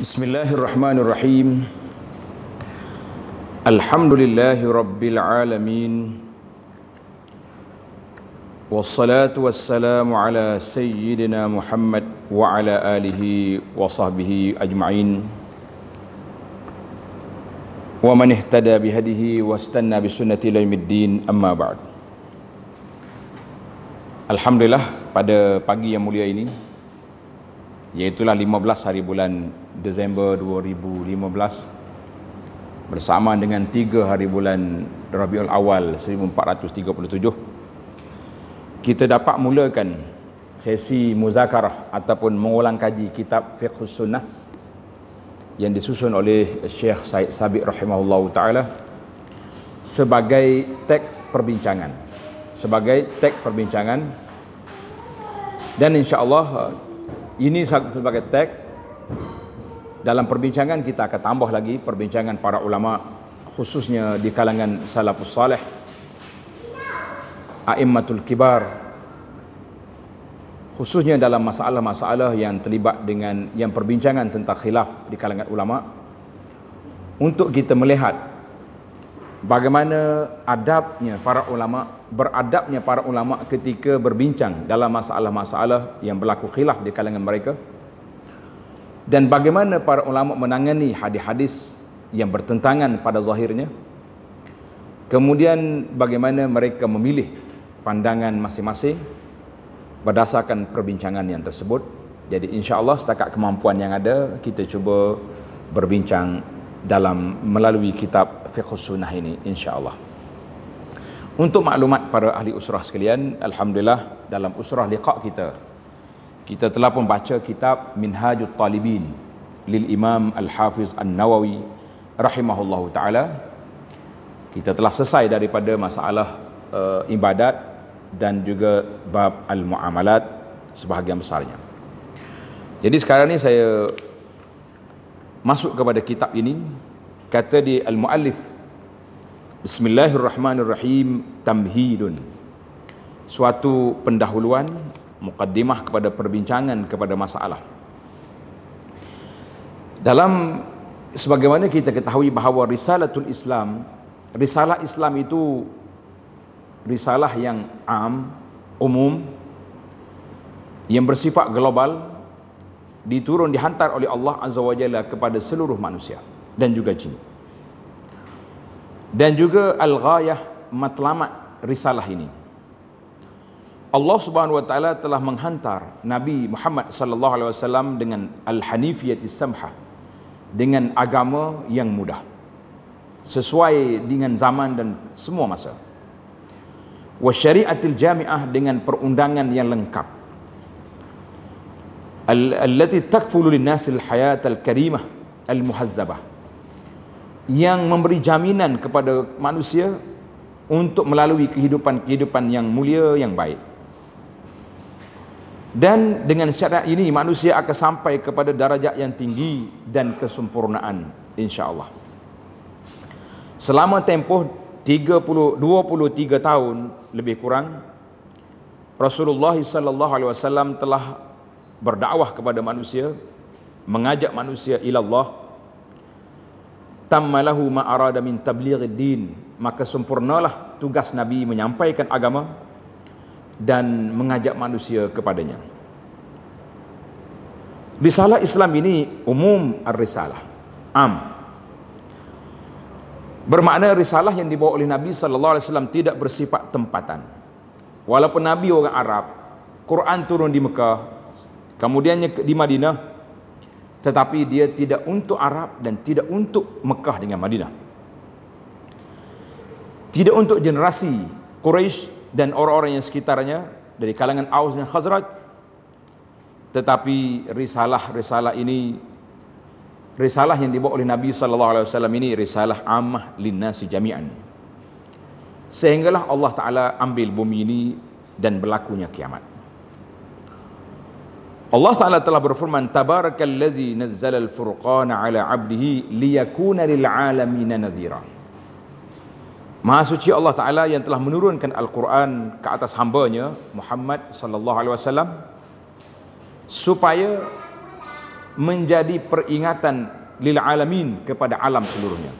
بسم الله الرحمن الرحيم الحمد لله رب العالمين والصلاة والسلام على سيدنا محمد وعلى آله وصحبه أجمعين ومن اهتدى بهديه واستنى بسنة ليم الدين أما بعد الحمد لله pada pagi yang mulia ini iaitulah 15 hari bulan Desember 2015 bersama dengan 3 hari bulan Rabiul Awal 1437 kita dapat mulakan sesi muzakarah ataupun mengulang kaji kitab fiqh sunnah yang disusun oleh Syekh Said Sabiq rahimahullahu taala sebagai teks perbincangan sebagai teks perbincangan dan insyaallah ini sebagai tag dalam perbincangan kita akan tambah lagi perbincangan para ulama khususnya di kalangan salafus salih a'immatul kibar khususnya dalam masalah-masalah yang terlibat dengan yang perbincangan tentang khilaf di kalangan ulama untuk kita melihat bagaimana adabnya para ulama beradabnya para ulama ketika berbincang dalam masalah-masalah yang berlaku khilaf di kalangan mereka dan bagaimana para ulama menangani hadis-hadis yang bertentangan pada zahirnya kemudian bagaimana mereka memilih pandangan masing-masing berdasarkan perbincangan yang tersebut jadi insyaallah setakat kemampuan yang ada kita cuba berbincang dalam melalui kitab fiqh sunnah ini insyaallah untuk maklumat para ahli usrah sekalian, Alhamdulillah dalam usrah liqa kita, kita telah pun baca kitab Minhajut Talibin lil Imam Al-Hafiz An-Nawawi rahimahullahu ta'ala. Kita telah selesai daripada masalah uh, ibadat dan juga bab al-muamalat sebahagian besarnya. Jadi sekarang ni saya masuk kepada kitab ini kata di al-muallif Bismillahirrahmanirrahim Tamhidun Suatu pendahuluan Mukaddimah kepada perbincangan kepada masalah Dalam Sebagaimana kita ketahui bahawa Risalatul Islam Risalah Islam itu Risalah yang am Umum Yang bersifat global Diturun dihantar oleh Allah Azza wa Jalla Kepada seluruh manusia Dan juga jinn dan juga al-ghayah matlamat risalah ini. Allah Subhanahu wa taala telah menghantar Nabi Muhammad sallallahu alaihi wasallam dengan al-hanifiyati samha dengan agama yang mudah sesuai dengan zaman dan semua masa. Wa syari'atil jami'ah dengan perundangan yang lengkap. Allati takfulu lin-nas al-hayat al-karimah al-muhazzabah yang memberi jaminan kepada manusia untuk melalui kehidupan-kehidupan yang mulia yang baik. Dan dengan syarat ini manusia akan sampai kepada darajat yang tinggi dan kesempurnaan insya-Allah. Selama tempoh 30 23 tahun lebih kurang Rasulullah sallallahu alaihi wasallam telah berdakwah kepada manusia mengajak manusia ila Allah tammalahu ma arada min tablighid din maka sempurnalah tugas nabi menyampaikan agama dan mengajak manusia kepadanya risalah Islam ini umum ar-risalah am bermakna risalah yang dibawa oleh nabi sallallahu alaihi wasallam tidak bersifat tempatan walaupun nabi orang Arab Quran turun di Mekah kemudiannya di Madinah tetapi dia tidak untuk Arab dan tidak untuk Mekah dengan Madinah. Tidak untuk generasi Quraisy dan orang-orang yang sekitarnya dari kalangan Aus dan Khazraj. Tetapi risalah-risalah ini risalah yang dibawa oleh Nabi sallallahu alaihi wasallam ini risalah ammah linnasi jami'an. Sehinggalah Allah Taala ambil bumi ini dan berlakunya kiamat. Allah Taala telah berfirman tabarakallazi nazzalal furqana ala abdihi liyakuna lil alamin nadhira Maha suci Allah Taala yang telah menurunkan Al-Quran ke atas hamba-Nya Muhammad sallallahu alaihi wasallam supaya menjadi peringatan lil alamin kepada alam seluruhnya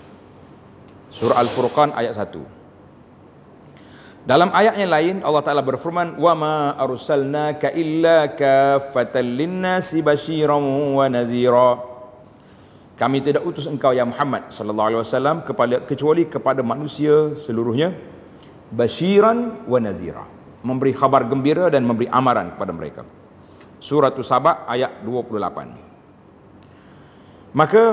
Surah Al-Furqan ayat 1 dalam ayat yang lain Allah Taala berfirman wa ma arsalnaka illa kafatan linnasi basyiran wa nadhira. Kami tidak utus engkau ya Muhammad sallallahu alaihi wasallam kepada kecuali kepada manusia seluruhnya basyiran wa nadhira. Memberi khabar gembira dan memberi amaran kepada mereka. Surah Saba ayat 28. Maka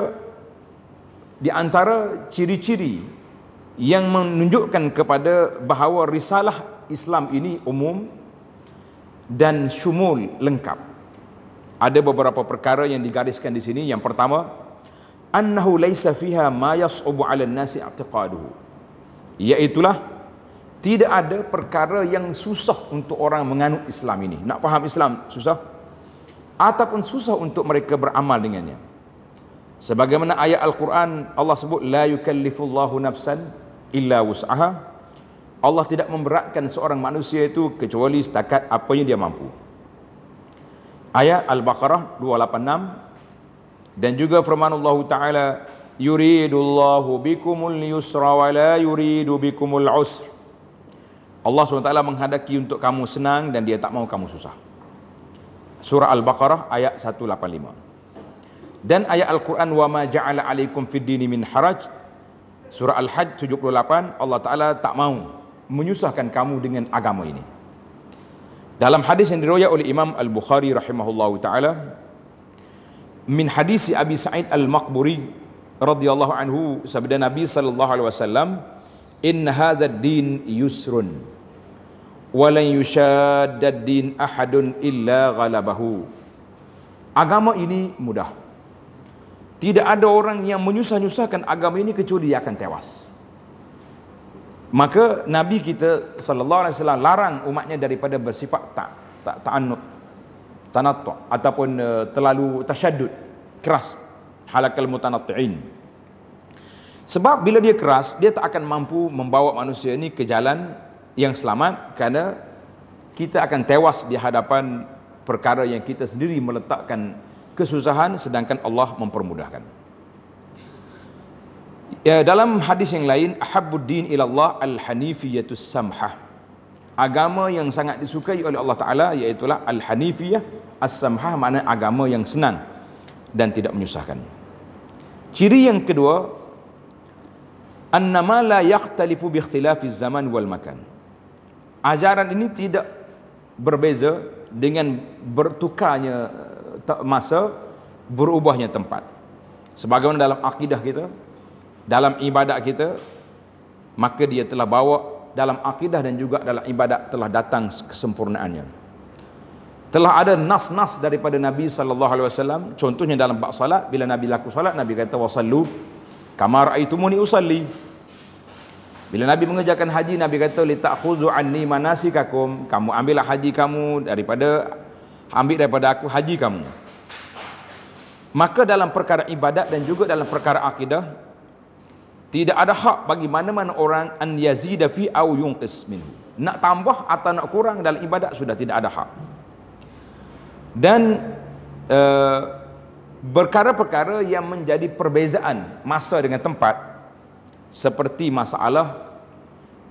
di antara ciri-ciri yang menunjukkan kepada bahawa risalah Islam ini umum dan syumul lengkap. Ada beberapa perkara yang digariskan di sini. Yang pertama, annahu laisa fiha ma yas'ubu 'ala an-nasi i'tiqaduhu. Iaitulah tidak ada perkara yang susah untuk orang menganut Islam ini. Nak faham Islam susah? Ataupun susah untuk mereka beramal dengannya. Sebagaimana ayat Al-Quran Allah sebut la yukallifullahu nafsan illa wus'aha Allah tidak memberatkan seorang manusia itu kecuali setakat apa yang dia mampu ayat al-baqarah 286 dan juga firman Allah taala yuridullahu bikumul yusra wa la yuridu bikumul usra Allah SWT menghadaki untuk kamu senang dan dia tak mau kamu susah. Surah Al-Baqarah ayat 185. Dan ayat Al-Quran wa ma ja'ala alaikum fid dini min haraj Surah Al-Hajj 78 Allah Taala tak mau menyusahkan kamu dengan agama ini. Dalam hadis yang diriwayatkan oleh Imam Al-Bukhari rahimahullahu taala min hadis Abi Sa'id Al-Maqburi radhiyallahu anhu sabda Nabi sallallahu alaihi wasallam in hadza din yusrun wa lan yushadda din ahadun illa ghalabahu. Agama ini mudah. Tidak ada orang yang menyusah-nyusahkan agama ini kecuali dia akan tewas. Maka Nabi kita sallallahu alaihi wasallam larang umatnya daripada bersifat tak tak ta'annud tanattu ataupun uh, terlalu tasyaddud keras halakal mutanatti'in. Sebab bila dia keras, dia tak akan mampu membawa manusia ini ke jalan yang selamat kerana kita akan tewas di hadapan perkara yang kita sendiri meletakkan kesusahan sedangkan Allah mempermudahkan. Ya, dalam hadis yang lain, Ahabuddin ilallah al-hanifiyatu samhah. Agama yang sangat disukai oleh Allah Ta'ala Iaitulah Al-Hanifiyah As-Samhah Maksudnya agama yang senang Dan tidak menyusahkan Ciri yang kedua Annama la yakhtalifu bikhtilafi zaman wal makan Ajaran ini tidak berbeza Dengan bertukarnya masa berubahnya tempat. Sebagaimana dalam akidah kita, dalam ibadat kita, maka dia telah bawa dalam akidah dan juga dalam ibadat telah datang kesempurnaannya. Telah ada nas-nas daripada Nabi sallallahu alaihi wasallam, contohnya dalam bab salat bila Nabi laku salat Nabi kata wasallu kama raaitumuni usalli. Bila Nabi mengerjakan haji Nabi kata li ta'khuzu anni manasikakum, kamu ambillah haji kamu daripada ambil daripada aku haji kamu maka dalam perkara ibadat dan juga dalam perkara akidah tidak ada hak bagi mana-mana orang an yazida fi aw yunqis minhu nak tambah atau nak kurang dalam ibadat sudah tidak ada hak dan eh, perkara perkara uh, yang menjadi perbezaan masa dengan tempat seperti masalah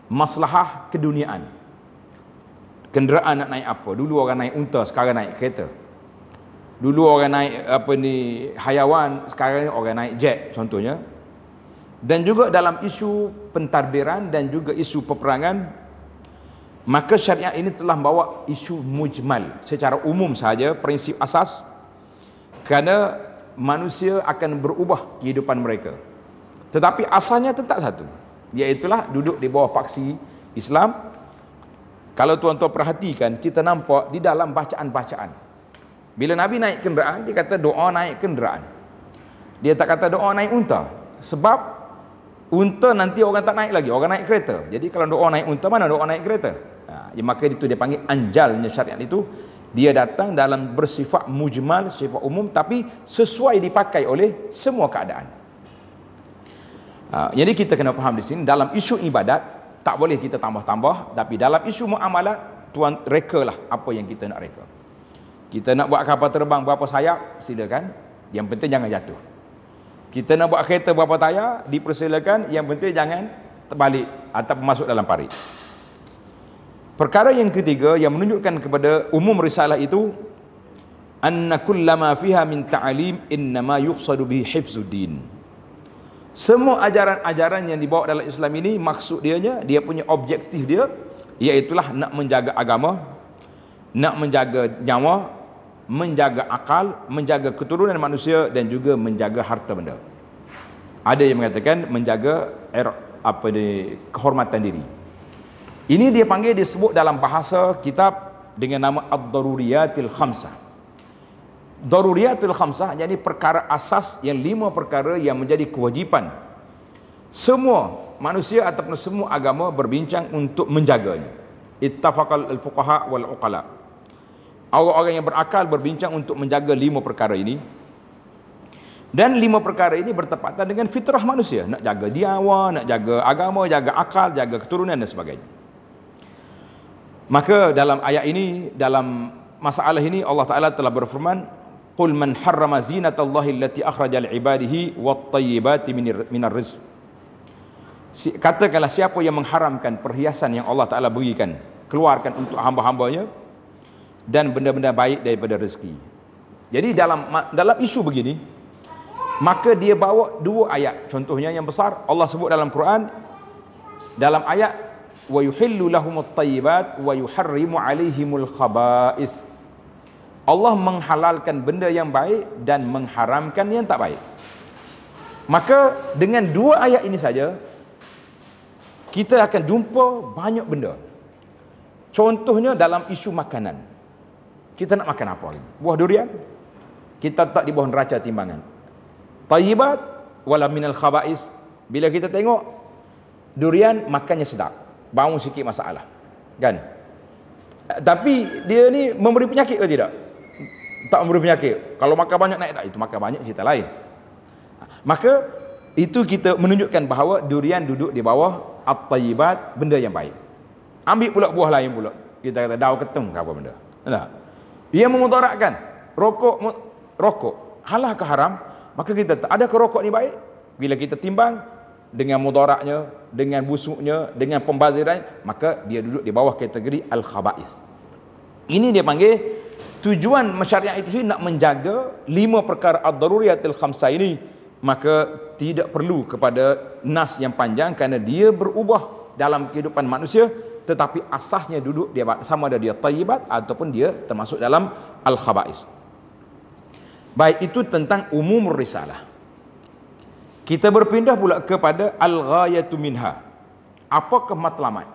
maslahah keduniaan kenderaan nak naik apa dulu orang naik unta sekarang naik kereta dulu orang naik apa ni hayawan sekarang ni orang naik jet contohnya dan juga dalam isu pentadbiran dan juga isu peperangan maka syariat ini telah bawa isu mujmal secara umum saja prinsip asas kerana manusia akan berubah kehidupan mereka tetapi asalnya tetap satu iaitu duduk di bawah paksi Islam kalau tuan-tuan perhatikan, kita nampak di dalam bacaan-bacaan. Bila Nabi naik kenderaan, dia kata doa naik kenderaan. Dia tak kata doa naik unta. Sebab unta nanti orang tak naik lagi, orang naik kereta. Jadi kalau doa naik unta, mana doa naik kereta? Ha, ya, maka itu dia panggil anjalnya syariat itu. Dia datang dalam bersifat mujmal, sifat umum, tapi sesuai dipakai oleh semua keadaan. Ha, jadi kita kena faham di sini, dalam isu ibadat, tak boleh kita tambah-tambah tapi dalam isu muamalat tuan reka lah apa yang kita nak reka kita nak buat kapal terbang berapa sayap silakan yang penting jangan jatuh kita nak buat kereta berapa tayar dipersilakan yang penting jangan terbalik atau masuk dalam parit perkara yang ketiga yang menunjukkan kepada umum risalah itu anna kullama fiha min ta'alim innama yuqsadu bi hifzuddin semua ajaran-ajaran yang dibawa dalam Islam ini maksud dia nya, dia punya objektif dia ialah nak menjaga agama, nak menjaga nyawa, menjaga akal, menjaga keturunan manusia dan juga menjaga harta benda. Ada yang mengatakan menjaga er, apa ni kehormatan diri. Ini dia panggil disebut dalam bahasa kitab dengan nama ad-daruriyatil khamsah daruriyatul khamsah jadi perkara asas yang lima perkara yang menjadi kewajipan semua manusia ataupun semua agama berbincang untuk menjaganya ittafaqal al-fuqaha wal uqala orang-orang yang berakal berbincang untuk menjaga lima perkara ini dan lima perkara ini bertepatan dengan fitrah manusia nak jaga diawa nak jaga agama jaga akal jaga keturunan dan sebagainya maka dalam ayat ini dalam masalah ini Allah Taala telah berfirman Qul man harrama zinatallahi allati akhrajal ibadihi wat tayyibati minar rizq. katakanlah siapa yang mengharamkan perhiasan yang Allah Taala berikan, keluarkan untuk hamba-hambanya dan benda-benda baik daripada rezeki. Jadi dalam dalam isu begini, maka dia bawa dua ayat. Contohnya yang besar Allah sebut dalam Quran dalam ayat wa yuhillu lahumut tayyibat wa yuharrimu alaihimul Allah menghalalkan benda yang baik dan mengharamkan yang tak baik. Maka dengan dua ayat ini saja kita akan jumpa banyak benda. Contohnya dalam isu makanan. Kita nak makan apa hari Buah durian? Kita tak di bawah neraca timbangan. Tayyibat wala minal khaba'is. Bila kita tengok durian makannya sedap. Bau sikit masalah. Kan? Tapi dia ni memberi penyakit ke tidak? tak memberi penyakit. Kalau makan banyak naik tak? Itu makan banyak cerita lain. Maka itu kita menunjukkan bahawa durian duduk di bawah at-tayyibat, benda yang baik. Ambil pula buah lain pula. Kita kata daun ketung ke apa benda. Tak? Ia memudaratkan rokok rokok halah ke haram? Maka kita tak ada ke rokok ni baik? Bila kita timbang dengan mudaratnya, dengan busuknya, dengan pembaziran, maka dia duduk di bawah kategori al-khaba'is. Ini dia panggil tujuan masyarakat itu sih nak menjaga lima perkara ad-daruriyatil khamsah ini maka tidak perlu kepada nas yang panjang kerana dia berubah dalam kehidupan manusia tetapi asasnya duduk dia sama ada dia tayyibat ataupun dia termasuk dalam al-khaba'is baik itu tentang umum risalah kita berpindah pula kepada al-ghayatu minha apakah matlamat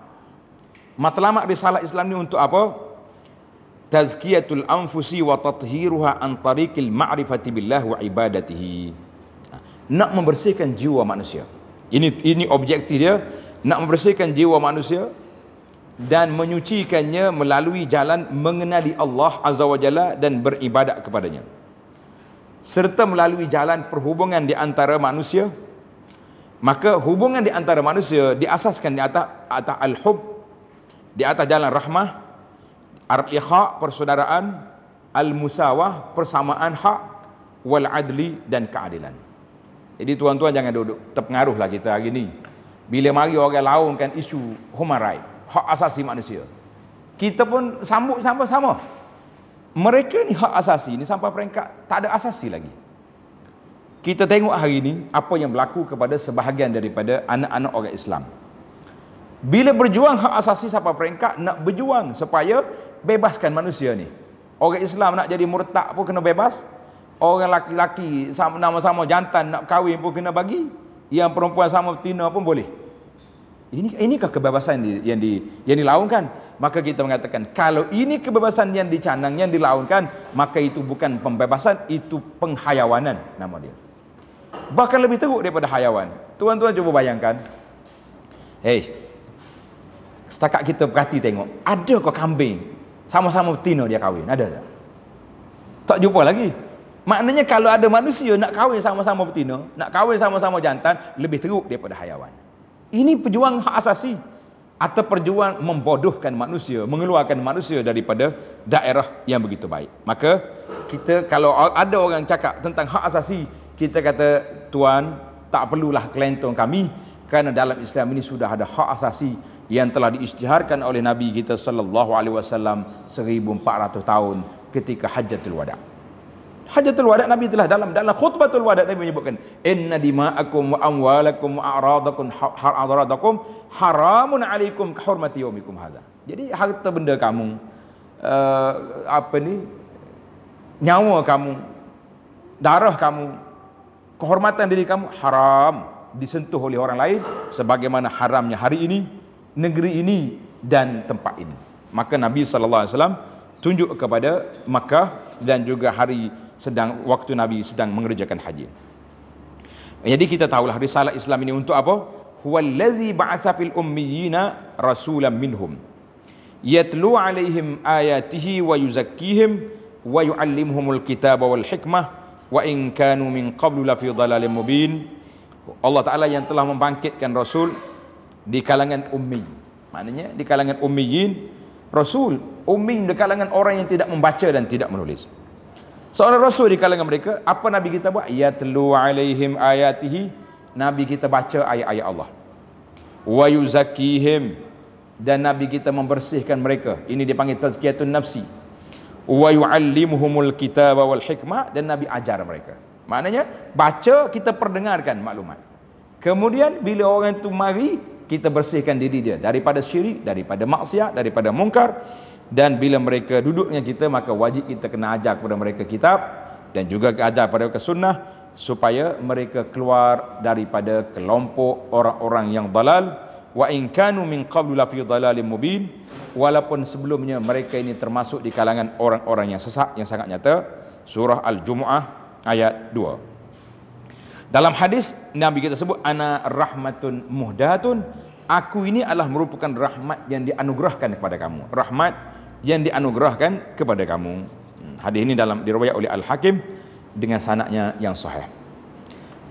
matlamat risalah Islam ni untuk apa tazkiyatul anfusi wa tathhiruha an tariqil ma'rifati billah wa ibadatihi ha, nak membersihkan jiwa manusia ini ini objektif dia nak membersihkan jiwa manusia dan menyucikannya melalui jalan mengenali Allah azza wajalla dan beribadat kepadanya serta melalui jalan perhubungan di antara manusia maka hubungan di antara manusia diasaskan di atas, atas al-hub di atas jalan rahmah Arti hak persaudaraan Al-musawah persamaan hak Wal-adli dan keadilan Jadi tuan-tuan jangan duduk terpengaruhlah kita hari ini Bila mari orang laungkan isu human right Hak asasi manusia Kita pun sambut sama-sama Mereka ni hak asasi ni sampai peringkat tak ada asasi lagi kita tengok hari ini apa yang berlaku kepada sebahagian daripada anak-anak orang Islam. Bila berjuang hak asasi siapa peringkat nak berjuang supaya bebaskan manusia ni. Orang Islam nak jadi murtad pun kena bebas. Orang laki-laki sama-sama jantan nak kahwin pun kena bagi. Yang perempuan sama betina pun boleh. Ini inikah kebebasan yang di yang dilaungkan? Maka kita mengatakan kalau ini kebebasan yang dicanang yang dilaungkan, maka itu bukan pembebasan, itu penghayawanan nama dia. Bahkan lebih teruk daripada hayawan. Tuan-tuan cuba bayangkan. hey setakat kita perhati tengok ada ke kambing sama-sama betina dia kahwin ada tak tak jumpa lagi maknanya kalau ada manusia nak kahwin sama-sama betina nak kahwin sama-sama jantan lebih teruk daripada hayawan ini pejuang hak asasi atau perjuang membodohkan manusia mengeluarkan manusia daripada daerah yang begitu baik maka kita kalau ada orang cakap tentang hak asasi kita kata tuan tak perlulah kelentong kami kerana dalam Islam ini sudah ada hak asasi yang telah diisytiharkan oleh Nabi kita sallallahu alaihi wasallam 1400 tahun ketika hajatul Wada. Hajatul Wada Nabi telah dalam dalam khutbatul Wada Nabi menyebutkan inna dima'akum wa amwalakum wa aradakum har ha, aradakum haramun alaikum ka hurmati yaumikum hadha. Jadi harta benda kamu uh, apa ni nyawa kamu darah kamu kehormatan diri kamu haram disentuh oleh orang lain sebagaimana haramnya hari ini negeri ini dan tempat ini. Maka Nabi sallallahu alaihi wasallam tunjuk kepada Makkah dan juga hari sedang waktu Nabi sedang mengerjakan haji. Jadi kita tahulah risalah Islam ini untuk apa? Huwallazi ba'atsa fil ummiyina rasulan minhum. Yatlu alaihim ayatihi wa yuzakkihim wa yu'allimuhumul kitaba wal hikmah wa in kanu min qablu lafi dhalalin mubin. Allah Taala yang telah membangkitkan rasul di kalangan ummi maknanya di kalangan ummiyin rasul ummi di kalangan orang yang tidak membaca dan tidak menulis seorang rasul di kalangan mereka apa nabi kita buat ya tlu alaihim ayatihi nabi kita baca ayat-ayat Allah wa yuzakihim dan nabi kita membersihkan mereka ini dipanggil tazkiyatun nafsi wa yuallimuhumul kitab wal hikmah dan nabi ajar mereka maknanya baca kita perdengarkan maklumat kemudian bila orang itu mari kita bersihkan diri dia daripada syirik, daripada maksiat, daripada mungkar dan bila mereka duduk dengan kita maka wajib kita kena ajar kepada mereka kitab dan juga ajar kepada mereka sunnah supaya mereka keluar daripada kelompok orang-orang yang dalal wa in kanu min qablu la fi dalalin mubin walaupun sebelumnya mereka ini termasuk di kalangan orang-orang yang sesat yang sangat nyata surah al-jumuah ayat 2 dalam hadis nabi kita sebut ana rahmatun muhdatun aku ini adalah merupakan rahmat yang dianugerahkan kepada kamu rahmat yang dianugerahkan kepada kamu hmm, hadis ini dalam diriwayat oleh Al Hakim dengan sanaknya yang sahih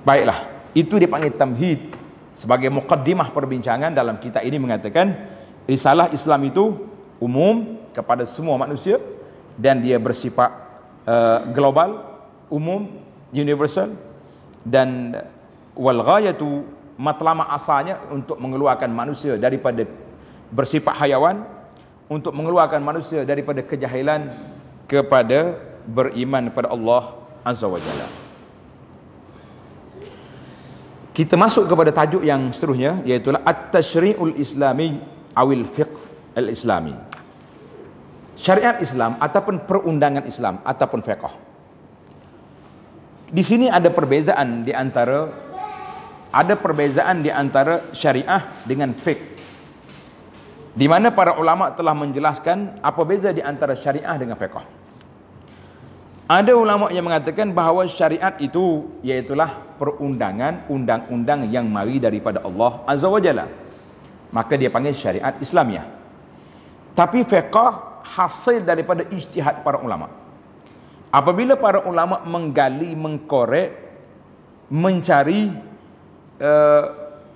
baiklah itu dipanggil tamhid sebagai mukaddimah perbincangan dalam kita ini mengatakan risalah Islam itu umum kepada semua manusia dan dia bersifat uh, global umum universal dan wal ghayatu matlamat asalnya untuk mengeluarkan manusia daripada bersifat hayawan untuk mengeluarkan manusia daripada kejahilan kepada beriman kepada Allah Azza Wajalla. kita masuk kepada tajuk yang seterusnya iaitu at-tashri'ul islami awil fiqh al-islami syariat Islam ataupun perundangan Islam ataupun fiqh di sini ada perbezaan di antara ada perbezaan di antara syariah dengan fiqh. Di mana para ulama telah menjelaskan apa beza di antara syariah dengan fiqh. Ada ulama yang mengatakan bahawa syariat itu iaitulah perundangan undang-undang yang mari daripada Allah Azza wa Jalla. Maka dia panggil syariat Islamiah. Tapi fiqh hasil daripada ijtihad para ulama. Apabila para ulama menggali, mengkorek, mencari Eh,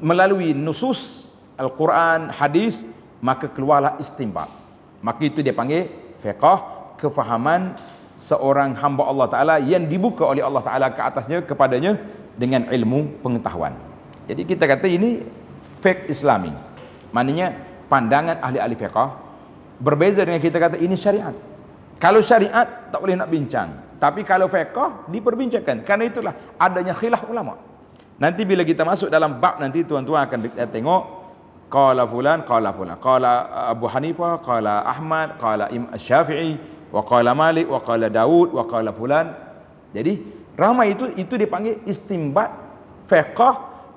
melalui nusus Al-Quran, hadis, maka keluarlah istimbat. Maka itu dia panggil fiqah, kefahaman seorang hamba Allah Ta'ala yang dibuka oleh Allah Ta'ala ke atasnya, kepadanya dengan ilmu pengetahuan. Jadi kita kata ini fiqh islami. Maknanya pandangan ahli-ahli fiqah berbeza dengan kita kata ini syariat. Kalau syariat tak boleh nak bincang. Tapi kalau fiqah diperbincangkan. Karena itulah adanya khilaf ulama'. Nanti bila kita masuk dalam bab nanti tuan-tuan akan eh, tengok qala fulan qala fulan qala eh, Abu Hanifah qala Ahmad qala Imam Syafi'i wa qala Malik wa qala Daud wa qala fulan. Jadi ramai itu itu dipanggil istimbat fiqh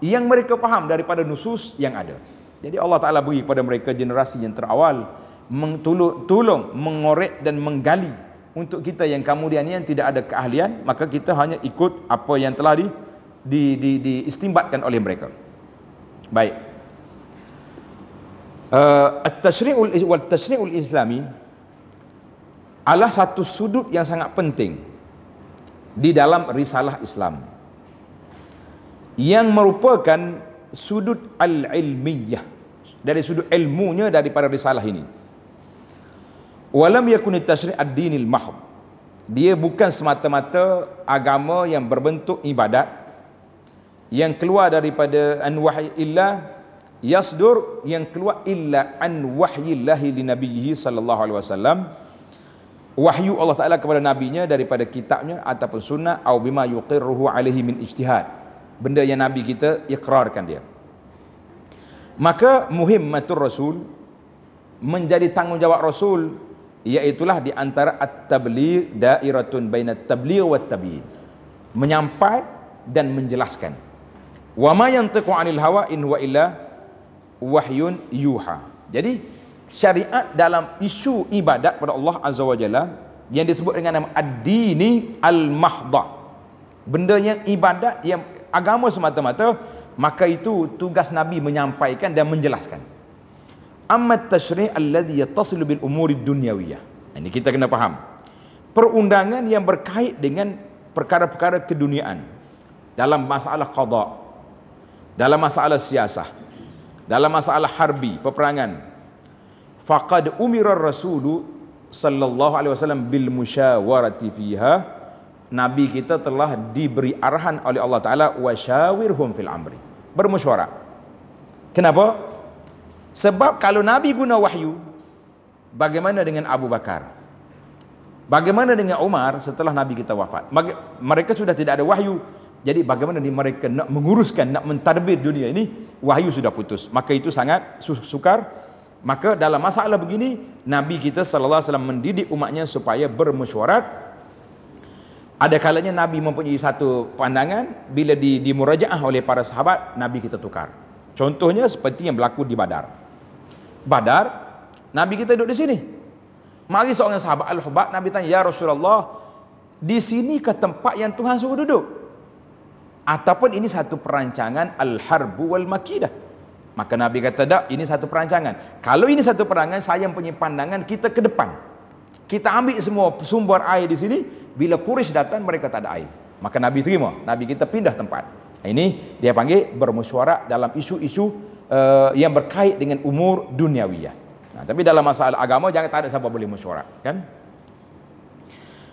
yang mereka faham daripada nusus yang ada. Jadi Allah Taala bagi kepada mereka generasi yang terawal mengtolong tolong mengorek dan menggali untuk kita yang kemudian yang tidak ada keahlian maka kita hanya ikut apa yang telah di di, di, di istimbatkan oleh mereka. Baik. Uh, eh, at-tashri'ul wal tashri'ul islami adalah satu sudut yang sangat penting di dalam risalah Islam yang merupakan sudut al-ilmiyah dari sudut ilmunya daripada risalah ini walam yakun at-tashri' ad-dinil mahd dia bukan semata-mata agama yang berbentuk ibadat yang keluar daripada an wahy yasdur yang keluar illa an wahyillahi li nabiyhi sallallahu alaihi wasallam wahyu Allah Taala kepada nabinya daripada kitabnya ataupun sunnah atau bima yuqirruhu alaihi min ijtihad benda yang nabi kita ikrarkan dia maka muhimmatur rasul menjadi tanggungjawab rasul iaitulah di antara at-tabligh dairatun bainat tabligh wat tabiin Menyampaikan dan menjelaskan wa ma yantiqu 'anil hawa in huwa illa wahyun yuha jadi syariat dalam isu ibadat pada Allah azza wa jalla yang disebut dengan nama ad-dini al-mahdha benda yang ibadat yang agama semata-mata maka itu tugas nabi menyampaikan dan menjelaskan amma tashri' alladhi yattasilu bil umuri dunyawiyah ini kita kena faham perundangan yang berkait dengan perkara-perkara keduniaan dalam masalah qada dalam masalah siasah dalam masalah harbi peperangan faqad umira rasul sallallahu alaihi wasallam bil musyawarati fiha nabi kita telah diberi arahan oleh Allah taala wasyawirhum fil amri bermusyawarah kenapa sebab kalau nabi guna wahyu bagaimana dengan Abu Bakar bagaimana dengan Umar setelah nabi kita wafat mereka sudah tidak ada wahyu jadi bagaimana ni mereka nak menguruskan, nak mentadbir dunia ini, wahyu sudah putus. Maka itu sangat sukar. Maka dalam masalah begini, Nabi kita sallallahu alaihi wasallam mendidik umatnya supaya bermesyuarat. Ada kalanya Nabi mempunyai satu pandangan bila di dimurajaah oleh para sahabat, Nabi kita tukar. Contohnya seperti yang berlaku di Badar. Badar, Nabi kita duduk di sini. Mari seorang sahabat Al-Hubab, Nabi tanya, Ya Rasulullah, di sini ke tempat yang Tuhan suruh duduk? ataupun ini satu perancangan al-harbu wal makidah. Maka Nabi kata tak, ini satu perancangan. Kalau ini satu perancangan, saya punya pandangan kita ke depan. Kita ambil semua sumber air di sini, bila Quraisy datang mereka tak ada air. Maka Nabi terima, Nabi kita pindah tempat. Ini dia panggil bermusyawara dalam isu-isu uh, yang berkait dengan umur duniawiyah. Nah, tapi dalam masalah agama jangan tak ada siapa boleh musyawara, kan?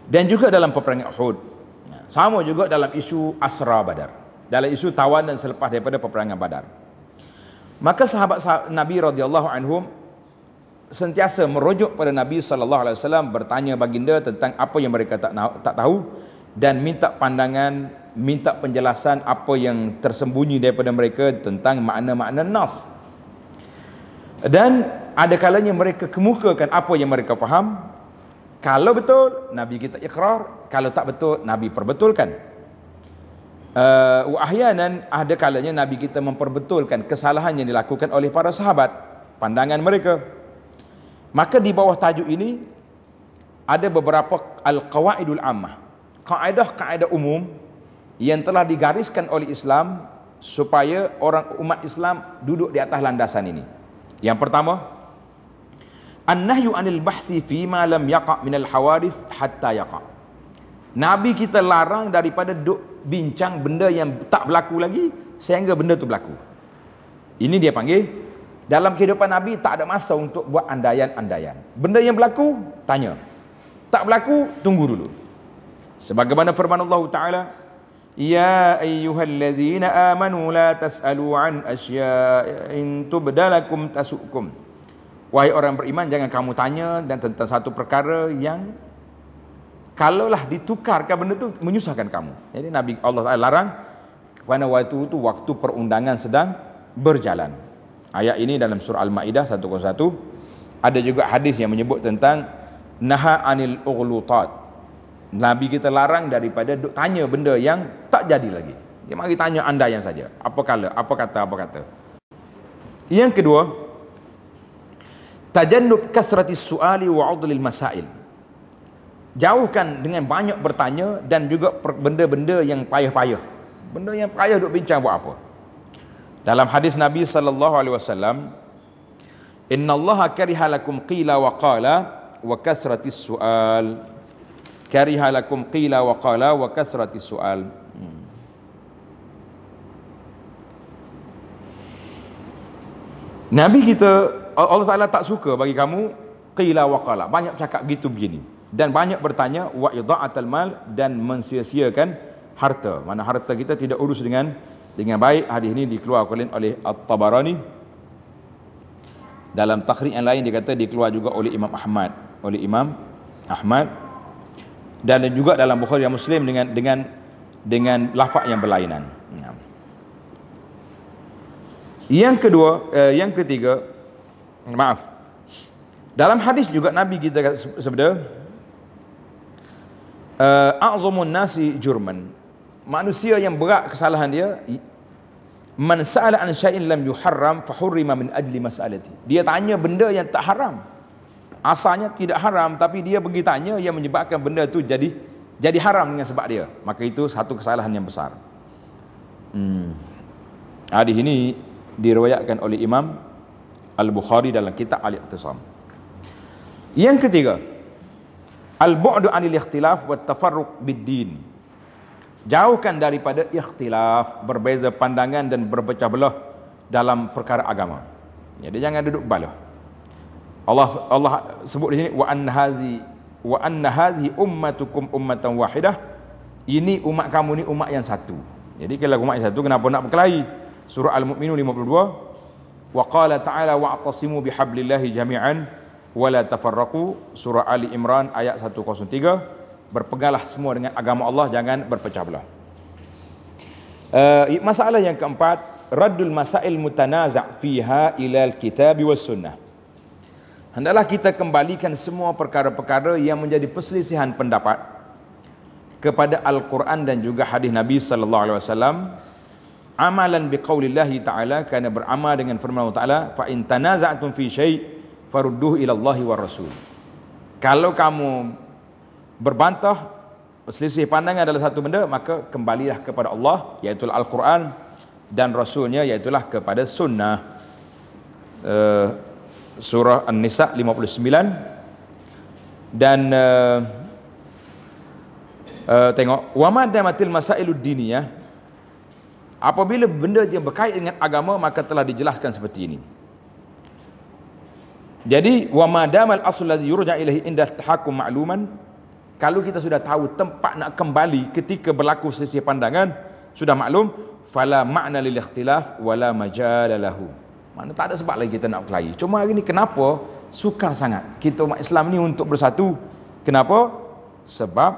Dan juga dalam peperangan Uhud, sama juga dalam isu Asra Badar. Dalam isu tawan dan selepas daripada peperangan Badar. Maka sahabat, -sahabat Nabi radhiyallahu anhum sentiasa merujuk pada Nabi sallallahu alaihi wasallam bertanya baginda tentang apa yang mereka tak tak tahu dan minta pandangan, minta penjelasan apa yang tersembunyi daripada mereka tentang makna-makna nas. Dan ada kalanya mereka kemukakan apa yang mereka faham kalau betul, Nabi kita ikrar. Kalau tak betul, Nabi perbetulkan. Uh, Ahyanan ada kalanya Nabi kita memperbetulkan kesalahan yang dilakukan oleh para sahabat. Pandangan mereka. Maka di bawah tajuk ini, ada beberapa al-qawaidul ammah. Kaedah-kaedah umum yang telah digariskan oleh Islam supaya orang umat Islam duduk di atas landasan ini. Yang pertama, annahyu anil bahsi fi ma lam yaqa min al hawaris hatta yaqa nabi kita larang daripada duk bincang benda yang tak berlaku lagi sehingga benda tu berlaku ini dia panggil dalam kehidupan nabi tak ada masa untuk buat andaian-andaian benda yang berlaku tanya tak berlaku tunggu dulu sebagaimana firman Allah taala Ya ayyuhallazina amanu la tas'alu an asya'in tubdalakum tasukum Wahai orang beriman jangan kamu tanya dan tentang satu perkara yang kalaulah ditukarkan benda tu menyusahkan kamu. Jadi Nabi Allah Taala larang kepada waktu itu waktu perundangan sedang berjalan. Ayat ini dalam surah Al-Maidah 101 ada juga hadis yang menyebut tentang naha anil ughlutat. Nabi kita larang daripada duk tanya benda yang tak jadi lagi. Dia mari tanya anda yang saja. Apa kala, apa kata, apa kata. Yang kedua, Tajannub kasratis suali wa udlil masail. Jauhkan dengan banyak bertanya dan juga benda-benda yang payah-payah. Benda yang payah duk bincang buat apa? Dalam hadis Nabi sallallahu alaihi wasallam, "Inna Allah kariha qila wa qala wa kasratis sual." Kariha qila wa qala wa kasratis sual. Hmm. Nabi kita Allah Taala tak suka bagi kamu qila waqala. Banyak cakap gitu begini dan banyak bertanya wa idaatal mal dan mensia-siakan harta. Mana harta kita tidak urus dengan dengan baik. Hadis ini dikeluarkan oleh At-Tabarani. Dalam takhrij yang lain dia kata dikeluar juga oleh Imam Ahmad, oleh Imam Ahmad dan juga dalam Bukhari dan Muslim dengan dengan dengan lafaz yang berlainan. Yang kedua, eh, yang ketiga, Maaf. Dalam hadis juga Nabi kita sebeda. Eh, A'zumun nasi jurman. Manusia yang berat kesalahan dia. Man sa'ala an syai'in lam yuharram fahurrima min adli mas'alati. Dia tanya benda yang tak haram. Asalnya tidak haram tapi dia pergi tanya yang menyebabkan benda itu jadi jadi haram dengan sebab dia. Maka itu satu kesalahan yang besar. Hmm. Hadis ini diriwayatkan oleh Imam Al-Bukhari dalam kitab Al-Iqtisam. Yang ketiga, al-bu'du anil ikhtilaf wa tafarruq bid-din. Jauhkan daripada ikhtilaf, berbeza pandangan dan berpecah belah dalam perkara agama. Jadi ya, jangan duduk balah. Allah Allah sebut di sini wa an hazi wa anna hazi ummatukum ummatan wahidah ini umat kamu ni umat yang satu jadi kalau umat yang satu kenapa nak berkelahi surah al-mukminun 52 وقال Taala, واعتصموا بحبل الله جميعا ولا تفرقوا surah ali imran ayat 103 Berpegalah semua dengan agama Allah jangan berpecah belah uh, masalah yang keempat raddul masail mutanaza fiha ila alkitab was sunnah hendaklah kita kembalikan semua perkara-perkara yang menjadi perselisihan pendapat kepada al-Quran dan juga hadis Nabi sallallahu alaihi wasallam amalan biqaulillah taala karena beramal dengan firman Allah taala fa in tanaza'tum fi syai' farudduhu ila Allahi wa rasul kalau kamu berbantah selisih pandangan adalah satu benda maka kembalilah kepada Allah iaitu al-Quran dan rasulnya iaitu kepada sunnah uh, surah an-nisa 59 dan uh, uh, tengok wa madamatil masailud diniyah Apabila benda dia berkait dengan agama maka telah dijelaskan seperti ini. Jadi wa ma damal asl ladzi yurja ilaihi inda tahakkum ma'luman kalau kita sudah tahu tempat nak kembali ketika berlaku selisih pandangan sudah maklum fala ma'na lil ikhtilaf wala majalalahu. Mana tak ada sebab lagi kita nak berkelahi. Cuma hari ni kenapa sukar sangat kita umat Islam ni untuk bersatu? Kenapa? Sebab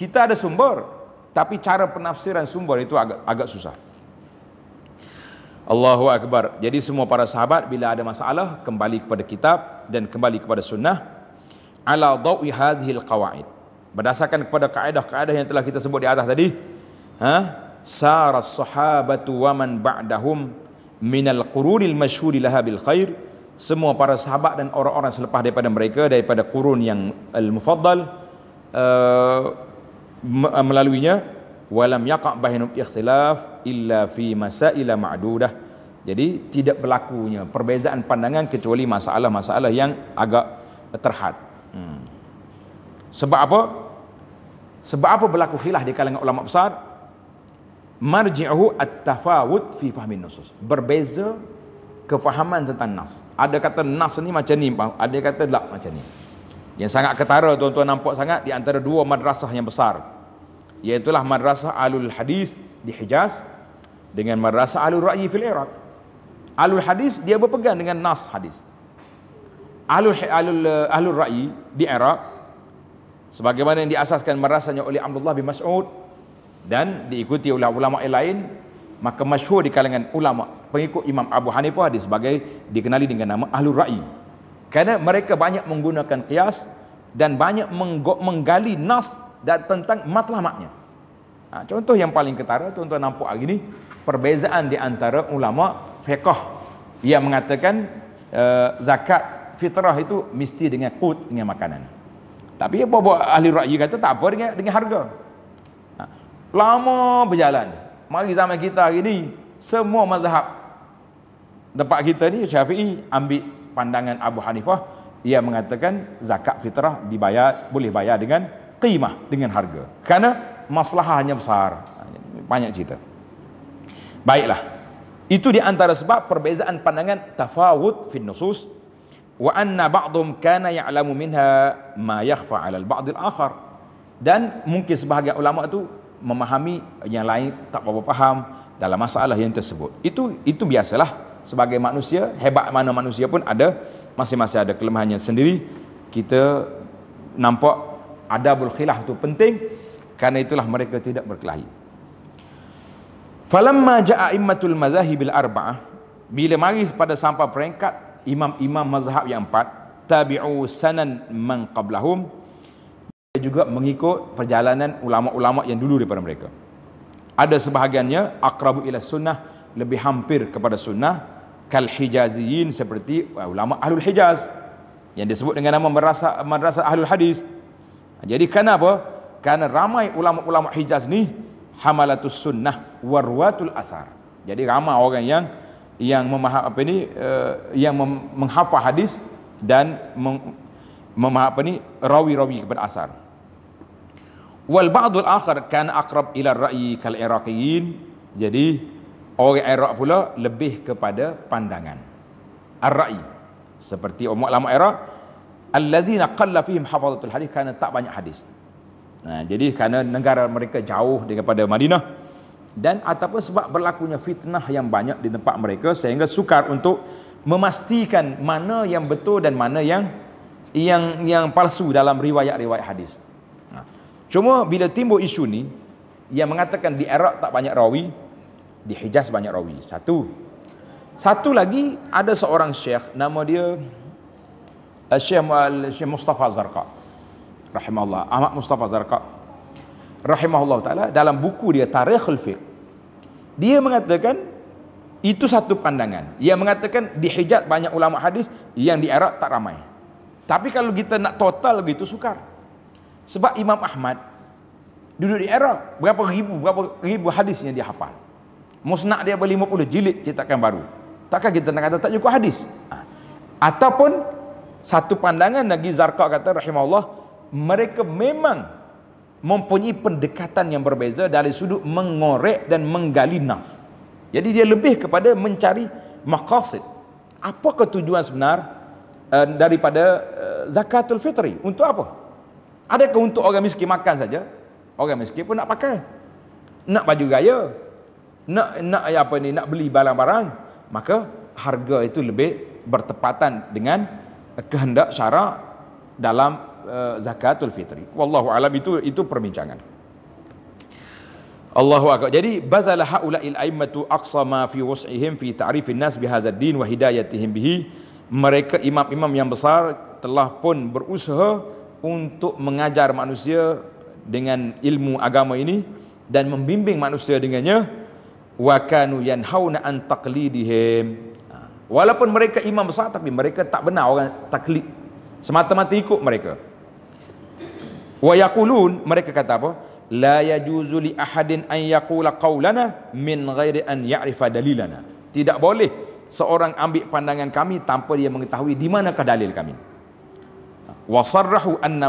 kita ada sumber tapi cara penafsiran sumber itu agak agak susah. Allahu Akbar. Jadi semua para sahabat bila ada masalah kembali kepada kitab dan kembali kepada sunnah ala dawi hadhil qawaid. Berdasarkan kepada kaedah-kaedah yang telah kita sebut di atas tadi, ha? Sara sahabatu wa man ba'dahum min al-qurun al-mashhur laha bil khair. Semua para sahabat dan orang-orang selepas daripada mereka daripada qurun yang al-mufaddal uh, Eh, melaluinya walam yaqa' bainum ikhtilaf illa fi masailah ma'dudah jadi tidak berlakunya perbezaan pandangan kecuali masalah-masalah yang agak terhad hmm. sebab apa sebab apa berlaku khilaf di kalangan ulama besar marji'uhu at-tafawut fi fahmin nusus berbeza kefahaman tentang nas ada kata nas ni macam ni ada kata tak macam ni yang sangat ketara tuan-tuan nampak sangat di antara dua madrasah yang besar iaitulah madrasah alul hadis di Hijaz dengan madrasah alul ra'yi fil Iraq alul hadis dia berpegang dengan nas hadis alul alul eh, alul ra'yi di Iraq sebagaimana yang diasaskan madrasahnya oleh Abdullah bin Mas'ud dan diikuti oleh ulama yang lain maka masyhur di kalangan ulama pengikut Imam Abu Hanifah di sebagai dikenali dengan nama alul ra'i kerana mereka banyak menggunakan qiyas dan banyak menggali nas dan tentang matlamatnya. Ha, contoh yang paling ketara, tuan-tuan nampak hari ni perbezaan di antara ulama fiqah yang mengatakan uh, zakat fitrah itu mesti dengan kut dengan makanan. Tapi apa buat ahli ra'yi kata tak apa dengan, dengan harga. Ha, lama berjalan. Mari zaman kita hari ini, semua mazhab tempat kita ni Syafi'i ambil pandangan Abu Hanifah ia mengatakan zakat fitrah dibayar boleh bayar dengan qimah dengan harga kerana hanya besar banyak cerita baiklah itu di antara sebab perbezaan pandangan tafawud fin nusus wa anna ba'dhum kana ya'lamu minha ma yakhfa 'ala al-ba'd al-akhar dan mungkin sebahagian ulama itu memahami yang lain tak berapa faham dalam masalah yang tersebut itu itu biasalah sebagai manusia hebat mana manusia pun ada masing-masing ada kelemahannya sendiri kita nampak adabul khilaf itu penting kerana itulah mereka tidak berkelahi falamma jaa immatul mazahibil arba'ah bila mari pada sampai peringkat imam-imam mazhab yang empat tabi'u sanan man qablahum dia juga mengikut perjalanan ulama-ulama yang dulu daripada mereka ada sebahagiannya akrabu ila sunnah lebih hampir kepada sunnah kal hijaziyin seperti uh, ulama ahlul hijaz yang disebut dengan nama merasa merasa ahlul hadis jadi kenapa? Karena ramai ulama-ulama Hijaz ni hamalatus sunnah warwatul asar. Jadi ramai orang yang yang memah apa ni uh, yang mem- menghafal hadis dan mem- memah apa ni rawi-rawi kepada asar. Wal ba'd al akhar kan aqrab ila ra'yi kal iraqiyin. Jadi orang Iraq pula lebih kepada pandangan ar-ra'i seperti ulama Iraq Al-Ladhi alladzina qalla fihim hafazatul hadis kerana tak banyak hadis. Nah, jadi kerana negara mereka jauh daripada Madinah dan ataupun sebab berlakunya fitnah yang banyak di tempat mereka sehingga sukar untuk memastikan mana yang betul dan mana yang yang yang palsu dalam riwayat-riwayat hadis. Nah, cuma bila timbul isu ni yang mengatakan di Iraq tak banyak rawi, di Hijaz banyak rawi. Satu. Satu lagi ada seorang syekh nama dia Syekh Mustafa Zarqa rahimahullah Ahmad Mustafa Zarqa rahimahullah taala dalam buku dia Tarikhul Fiqh dia mengatakan itu satu pandangan Dia mengatakan di Hijaz banyak ulama hadis yang di Arab tak ramai tapi kalau kita nak total begitu sukar sebab Imam Ahmad duduk di Arab berapa ribu berapa ribu hadisnya dia hafal musnad dia ber 50 jilid ceritakan baru takkan kita nak kata tak cukup hadis ha. ataupun satu pandangan lagi Zarqa kata rahimahullah mereka memang mempunyai pendekatan yang berbeza dari sudut mengorek dan menggali nas. Jadi dia lebih kepada mencari maqasid. Apa ketujuan sebenar uh, daripada uh, zakatul fitri? Untuk apa? Adakah untuk orang miskin makan saja? Orang miskin pun nak pakai. Nak baju gaya. Nak nak eh, apa ni? Nak beli barang-barang. Maka harga itu lebih bertepatan dengan kehendak syara dalam uh, zakatul fitri. Wallahu alam itu itu perbincangan. Allahu akbar. Jadi bazala haula'il aimmatu aqsa ma fi wus'ihim fi ta'rifin nas bi hadzal din wa hidayatihim bihi. Mereka imam-imam yang besar telah pun berusaha untuk mengajar manusia dengan ilmu agama ini dan membimbing manusia dengannya wa kanu yanhauna an taqlidihim Walaupun mereka imam besar tapi mereka tak benar orang taklid. Semata-mata ikut mereka. Wa yaqulun mereka kata apa? La yajuzu li ahadin an yaqula qawlana min ghairi an ya'rifa dalilana. Tidak boleh seorang ambil pandangan kami tanpa dia mengetahui di manakah dalil kami. Wa sarrahu anna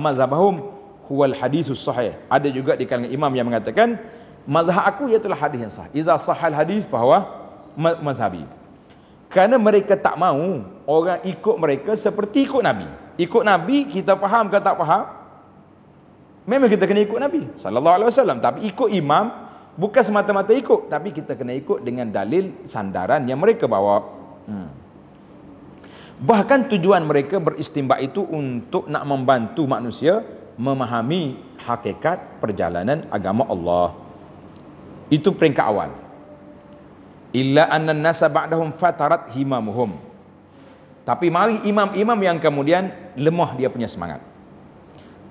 mazhabahum huwa al-hadithus sahih. Ada juga di kalangan imam yang mengatakan mazhab aku ialah hadis yang sahih. Iza sahal hadis bahawa mazhabi. Kerana mereka tak mahu orang ikut mereka seperti ikut Nabi. Ikut Nabi kita faham ke tak faham? Memang kita kena ikut Nabi sallallahu alaihi wasallam tapi ikut imam bukan semata-mata ikut tapi kita kena ikut dengan dalil sandaran yang mereka bawa. Hmm. Bahkan tujuan mereka beristimbak itu untuk nak membantu manusia memahami hakikat perjalanan agama Allah. Itu peringkat awal illa anna nasa ba'dahum fatarat himamuhum tapi mari imam-imam yang kemudian lemah dia punya semangat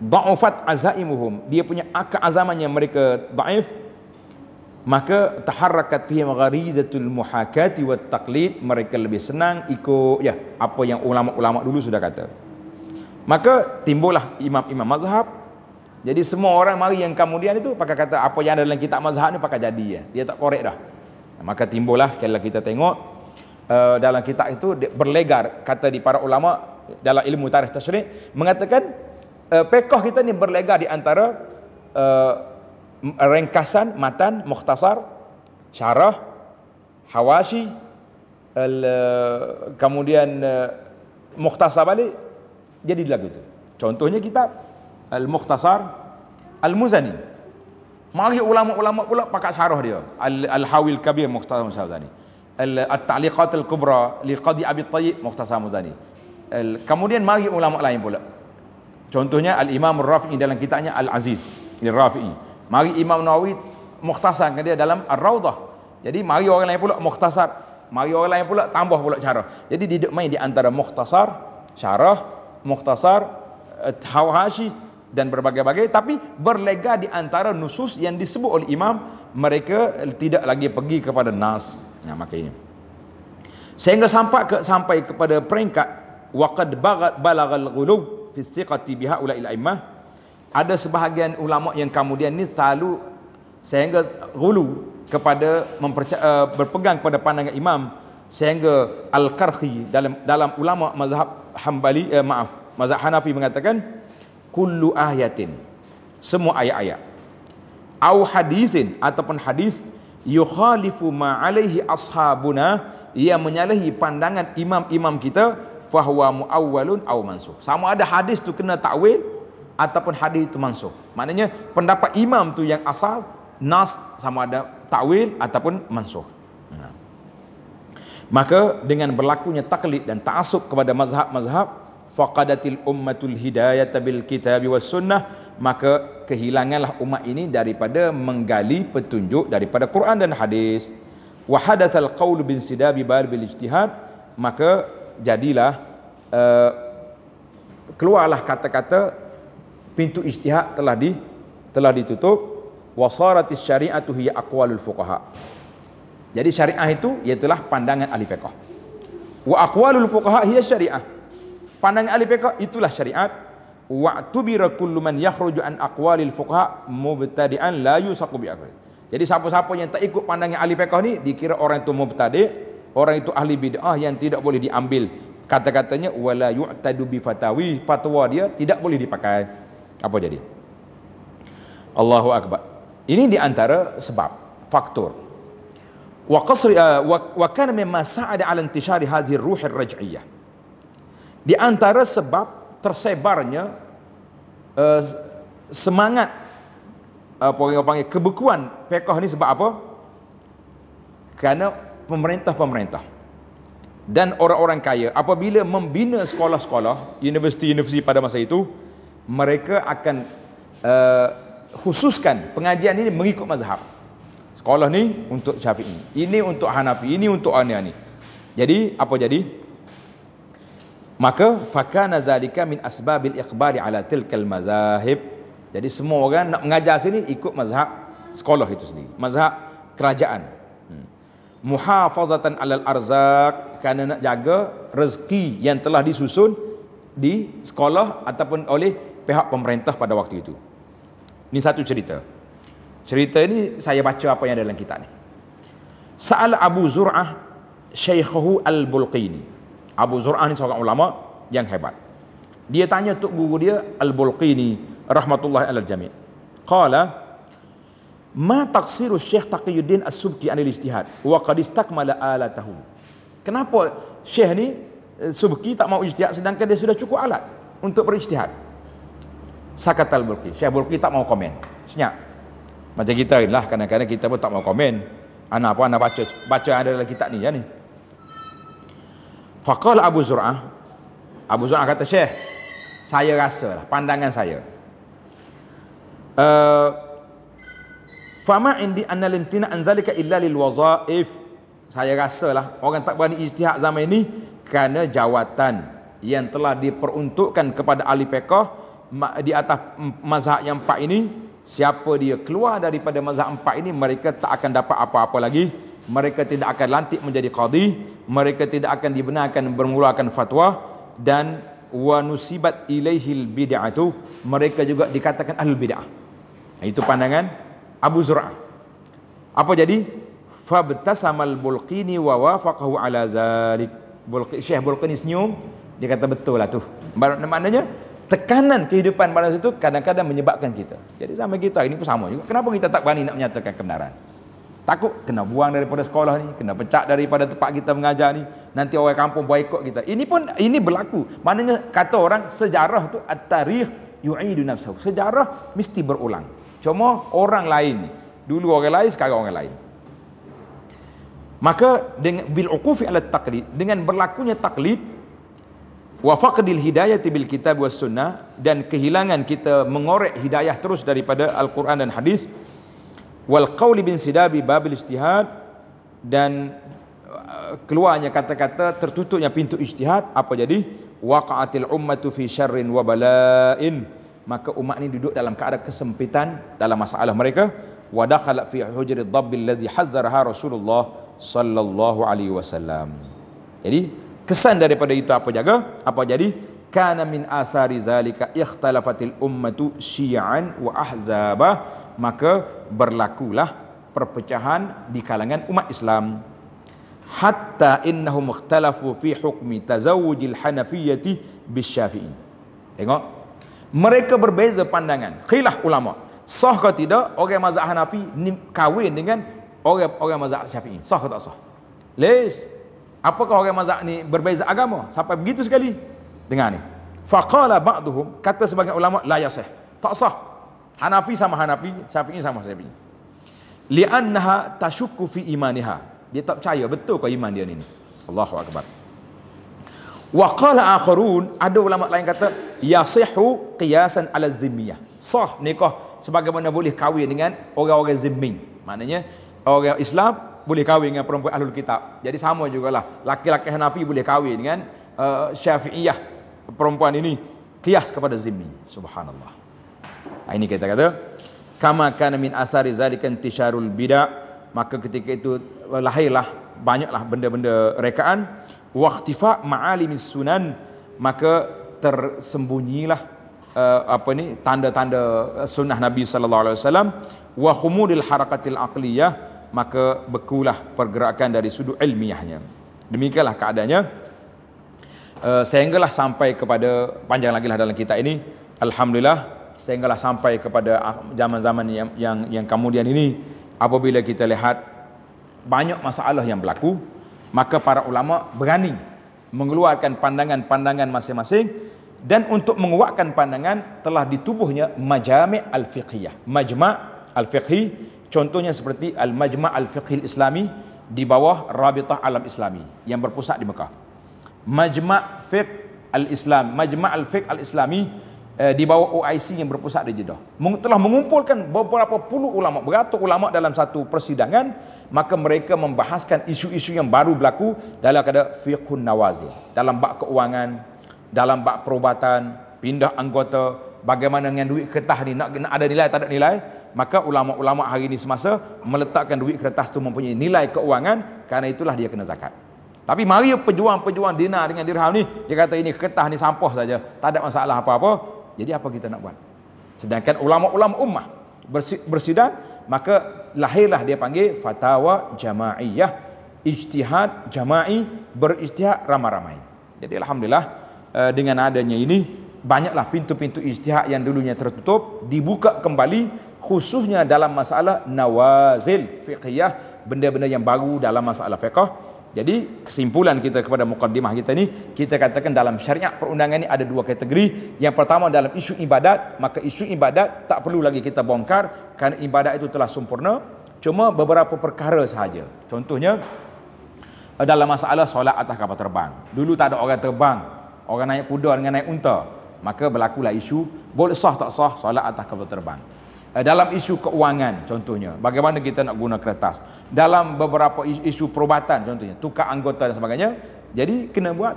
da'ufat azaimuhum dia punya akal azamannya mereka da'if maka taharrakat fihi gharizatul muhakati wa taqlid mereka lebih senang ikut ya apa yang ulama-ulama dulu sudah kata maka timbullah imam-imam mazhab jadi semua orang mari yang kemudian itu pakai kata apa yang ada dalam kitab mazhab ni pakai jadi ya dia tak korek dah Maka timbullah kalau kita tengok uh, dalam kitab itu berlegar kata di para ulama dalam ilmu tarikh tasyrik mengatakan uh, pekoh kita ni berlegar di antara uh, ringkasan matan muhtasar, syarah hawashi al, kemudian uh, mukhtasar balik jadi lagu itu contohnya kitab al mukhtasar al muzani Mari ulama-ulama pula pakat sarah dia. Al-Hawil Kabir Muqtasar Muzani. Al-Ta'liqat Al-Kubra li Qadi Abi Tayyib Muqtasar Muzani. Kemudian mari ulama lain pula. Contohnya Al-Imam Rafi'i dalam kitabnya Al-Aziz. Ini Rafi'i. Mari Imam Nawawi muhtasarkan dia dalam al rawdah Jadi mari orang lain pula muhtasar. Mari orang lain pula tambah pula syarah. Jadi duduk main di antara muhtasar, syarah, muhtasar, hawashi, dan berbagai-bagai tapi berlega di antara nusus yang disebut oleh imam mereka tidak lagi pergi kepada nas nah maka ini sehingga sampai ke sampai kepada peringkat waqad bagat balagal ghulub fi thiqati biha ulai al-aimmah ada sebahagian ulama yang kemudian ni terlalu sehingga ghulu kepada memperca- eh, berpegang kepada pandangan imam sehingga al-karhi dalam dalam ulama mazhab hambali eh, maaf mazhab hanafi mengatakan kullu ayatin semua ayat-ayat au hadisin ataupun hadis yukhalifu ma alaihi ashabuna ia menyalahi pandangan imam-imam kita fahuwa muawwalun au mansuh sama ada hadis tu kena takwil ataupun hadis tu mansuh maknanya pendapat imam tu yang asal nas sama ada takwil ataupun mansuh Maka dengan berlakunya taklid dan ta'asub kepada mazhab-mazhab faqadatil ummatul hidayah bil kitab was sunnah maka kehilanganlah umat ini daripada menggali petunjuk daripada Quran dan hadis wa hadatsal qaul bin sidab bar bil ijtihad maka jadilah uh, keluarlah kata-kata pintu ijtihad telah di telah ditutup wasaratis syari'atu hiya aqwalul fuqaha jadi syariah itu ialah pandangan ahli fiqh wa aqwalul fuqaha hiya syariah pandangan ahli fiqh itulah syariat wa tubira kullu man yakhruju an aqwalil fuqaha mubtadi'an la yusaqu bi akhri jadi siapa-siapa yang tak ikut pandangan ahli fiqh ni dikira orang itu mubtadi orang itu ahli bidah yang tidak boleh diambil kata-katanya wala yu'tadu bi fatawi fatwa dia tidak boleh dipakai apa jadi Allahu akbar ini di antara sebab faktor wa qasri eh, wa kana mimma sa'ada 'ala intishari hadhihi ruh ar-raj'iyyah di antara sebab tersebarnya uh, semangat apa orang panggil kebekuan fiqh ni sebab apa? Kerana pemerintah-pemerintah dan orang-orang kaya apabila membina sekolah-sekolah, universiti-universiti pada masa itu, mereka akan uh, khususkan pengajian ini mengikut mazhab. Sekolah ni untuk Syafi'i, ini untuk Hanafi, ini untuk Ani-ani. Jadi apa jadi? maka fakana zalika min asbabil iqbali ala tilkal mazahib jadi semua orang nak mengajar sini ikut mazhab sekolah itu sendiri mazhab kerajaan hmm. muhafazatan alal arzak kerana nak jaga rezeki yang telah disusun di sekolah ataupun oleh pihak pemerintah pada waktu itu ini satu cerita cerita ini saya baca apa yang ada dalam kitab ni sa'al abu zur'ah syaikhuhu al-bulqini Abu Zur'ah ni seorang ulama yang hebat. Dia tanya tok guru dia Al-Bulqini rahmatullahi alal jami'. Qala Ma taqsiru Syekh Taqiyuddin As-Subki anil ijtihad wa qad istakmala alatahu. Kenapa Syekh ni eh, Subki tak mau ijtihad sedangkan dia sudah cukup alat untuk berijtihad? Sakat Al-Bulqi. Syekh Bulqi tak mau komen. Senyap. Macam kita lah kadang-kadang kita pun tak mau komen. Anak apa anak baca baca ada dalam kitab ni ya ni. Faqal Abu Zur'ah Abu Zur'ah kata Syekh Saya rasa lah pandangan saya uh, Fama indi anna limtina anzalika illa lil wazaif Saya rasa lah orang tak berani ijtihad zaman ini Kerana jawatan yang telah diperuntukkan kepada Ali pekoh Di atas mazhab yang empat ini Siapa dia keluar daripada mazhab empat ini Mereka tak akan dapat apa-apa lagi mereka tidak akan lantik menjadi qadi mereka tidak akan dibenarkan bermulakan fatwa dan wa nusibat ilaihil bid'atu mereka juga dikatakan ahli bid'ah itu pandangan Abu Zur'ah apa jadi fabtasamal bulqini wa wafaqahu ala zalik Bulqi, Syekh Bulqini senyum dia kata betul lah tu maknanya tekanan kehidupan pada situ kadang-kadang menyebabkan kita jadi sama kita ini pun sama juga kenapa kita tak berani nak menyatakan kebenaran Takut kena buang daripada sekolah ni, kena pecat daripada tempat kita mengajar ni. Nanti orang kampung boikot kita. Ini pun ini berlaku. Maknanya kata orang sejarah tu at-tarikh yu'idu nafsahu. Sejarah mesti berulang. Cuma orang lain ni. Dulu orang lain, sekarang orang lain. Maka dengan bil uqufi ala taqlid, dengan berlakunya taklid, wa faqdil hidayah bil kitab was sunnah dan kehilangan kita mengorek hidayah terus daripada al-Quran dan hadis, wal qawli bin sidabi babil istihad dan uh, keluarnya kata-kata tertutupnya pintu istihad apa jadi waqa'atil ummatu fi syarrin wa bala'in maka umat ini duduk dalam keadaan kesempitan dalam masalah mereka wa dakhala fi hujri dhabb allazi hazzaraha rasulullah sallallahu alaihi wasallam jadi kesan daripada itu apa jaga apa jadi kana min asari zalika ikhtalafatil ummatu syi'an wa ahzabah maka berlakulah perpecahan di kalangan umat Islam hatta innahum ikhtalafu fi hukmi tazawujil hanafiyyati bisyafi'in tengok mereka berbeza pandangan khilaf ulama sah ke tidak orang mazhab Hanafi kahwin dengan orang orang mazhab Syafi'i sah ke tak sah les apakah orang mazhab ni berbeza agama sampai begitu sekali Dengar ni. Faqala ba'duhum kata sebagai ulama la yasah. Tak sah. Hanafi sama Hanafi, Syafi'i sama Syafi'i. Li'annaha tashukku fi imaniha. Dia tak percaya betul ke iman dia ni. Allahu akbar. Wa qala akharun ada ulama lain kata yasihu qiyasan ala zimmiyah. Sah nikah sebagaimana boleh kahwin dengan orang-orang zimmi. Maknanya orang Islam boleh kahwin dengan perempuan ahlul kitab. Jadi sama jugalah laki-laki Hanafi boleh kahwin dengan uh, Syafi'iyah perempuan ini kias kepada zimmi subhanallah ah, ini kita kata kama kana min asari zalikan tisharul bidah maka ketika itu lahirlah banyaklah benda-benda rekaan waqtifa ma'alimis sunan maka tersembunyilah uh, apa ni tanda-tanda eh, sunnah Nabi sallallahu alaihi wasallam wa humudil harakatil aqliyah maka bekulah pergerakan dari sudut ilmiahnya demikianlah keadaannya Eh, sehinggalah sampai kepada panjang lagi lah dalam kitab ini alhamdulillah sehinggalah sampai kepada ah, zaman-zaman yang, yang yang kemudian ini apabila kita lihat banyak masalah yang berlaku maka para ulama berani mengeluarkan pandangan-pandangan masing-masing dan untuk menguatkan pandangan telah ditubuhnya majami' al-fiqhiyah majma' al-fiqhi contohnya seperti al-majma' al-fiqhi al-islami di bawah Rabitah Alam Islami yang berpusat di Mekah. Majma' Fiqh Al-Islam Majma' Al-Fiqh Al-Islami eh, Di bawah OIC yang berpusat di Jeddah Mung, Telah mengumpulkan beberapa puluh ulama' Beratus ulama' dalam satu persidangan Maka mereka membahaskan isu-isu yang baru berlaku Dalam kata Fiqhun Nawazir Dalam bak keuangan Dalam bak perubatan Pindah anggota Bagaimana dengan duit kertas ni nak, nak ada nilai tak ada nilai Maka ulama-ulama hari ini semasa Meletakkan duit kertas tu mempunyai nilai keuangan Karena itulah dia kena zakat tapi mari pejuang-pejuang dinar dengan dirham ni, dia kata ini kertas ni sampah saja, tak ada masalah apa-apa. Jadi apa kita nak buat? Sedangkan ulama-ulama ummah bersidang, maka lahirlah dia panggil fatwa jama'iyah, ijtihad jama'i, berijtihad ramai-ramai. Jadi alhamdulillah eh, dengan adanya ini banyaklah pintu-pintu ijtihad yang dulunya tertutup dibuka kembali khususnya dalam masalah nawazil fiqhiyah benda-benda yang baru dalam masalah fiqh jadi kesimpulan kita kepada mukaddimah kita ini kita katakan dalam syariat perundangan ini ada dua kategori. Yang pertama dalam isu ibadat, maka isu ibadat tak perlu lagi kita bongkar kerana ibadat itu telah sempurna. Cuma beberapa perkara sahaja. Contohnya eh, dalam masalah solat atas kapal terbang. Dulu tak ada orang terbang, orang naik kuda dengan naik unta. Maka berlakulah isu boleh sah tak sah solat atas kapal terbang. Eh, dalam isu keuangan contohnya bagaimana kita nak guna kertas dalam beberapa isu perubatan contohnya tukar anggota dan sebagainya jadi kena buat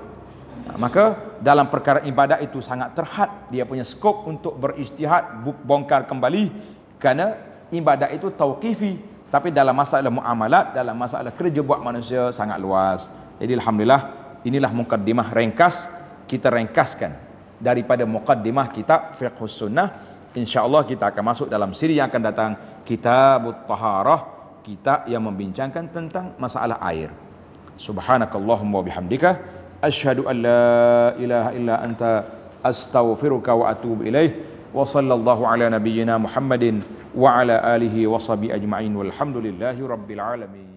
maka dalam perkara ibadat itu sangat terhad dia punya skop untuk beristihad bongkar kembali kerana ibadat itu tauqifi tapi dalam masalah muamalat dalam masalah kerja buat manusia sangat luas jadi alhamdulillah inilah mukaddimah ringkas kita ringkaskan daripada mukaddimah kitab fiqh sunnah insyaallah kita akan masuk dalam siri yang akan datang kitabut taharah kita yang membincangkan tentang masalah air subhanakallahumma bihamdika. asyhadu an la ilaha illa anta astaghfiruka wa atub ilaihi wa sallallahu ala nabiyyina muhammadin wa ala alihi wa sahbihi ajma'in walhamdulillahi rabbil alamin